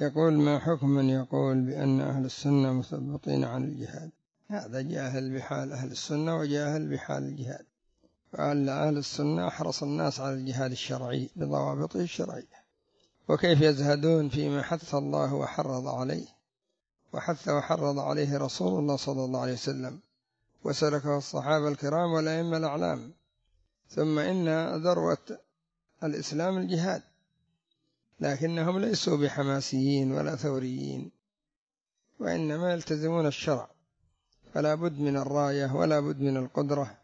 يقول ما حكم من يقول بأن أهل السنة مثبطين عن الجهاد هذا جاهل بحال أهل السنة وجاهل بحال الجهاد فعل أهل السنة أحرص الناس على الجهاد الشرعي بضوابطه الشرعية وكيف يزهدون فيما حث الله وحرض عليه وحث وحرض عليه رسول الله صلى الله عليه وسلم وسلكه الصحابة الكرام والأئمة الأعلام ثم إن ذروة الإسلام الجهاد لكنهم ليسوا بحماسيين ولا ثوريين وإنما يلتزمون الشرع فلا بد من الراية ولا بد من القدرة